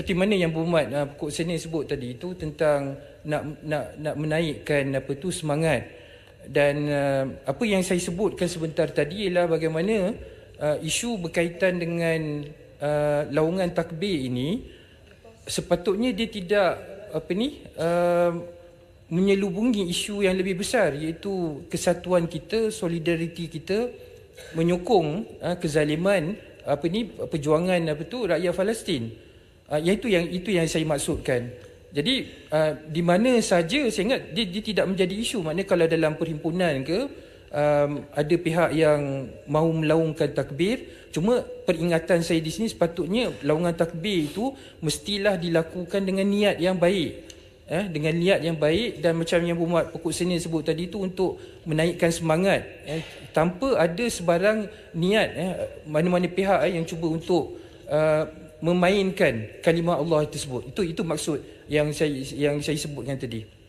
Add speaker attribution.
Speaker 1: seperti mana yang Bumat uh, ah, Pokok Seni sebut tadi itu tentang nak nak nak menaikkan apa tu semangat dan uh, apa yang saya sebutkan sebentar tadi ialah bagaimana uh, isu berkaitan dengan uh, laungan takbir ini sepatutnya dia tidak apa ni uh, menyelubungi isu yang lebih besar iaitu kesatuan kita solidariti kita menyokong uh, kezaliman apa ni perjuangan apa tu rakyat Palestin iaitu ah, ya, yang itu yang saya maksudkan. Jadi uh, di mana saja saya ingat dia, dia tidak menjadi isu. Maknanya kalau dalam perhimpunan ke um, ada pihak yang mahu melaungkan takbir. Cuma peringatan saya di sini sepatutnya laungan takbir itu mestilah dilakukan dengan niat yang baik. Eh, dengan niat yang baik dan macam yang Bumat Pokok Senin sebut tadi itu untuk menaikkan semangat. Eh, tanpa ada sebarang niat eh, mana-mana pihak eh, yang cuba untuk uh, memainkan kalimah Allah tersebut. Itu itu maksud yang saya yang saya sebutkan tadi.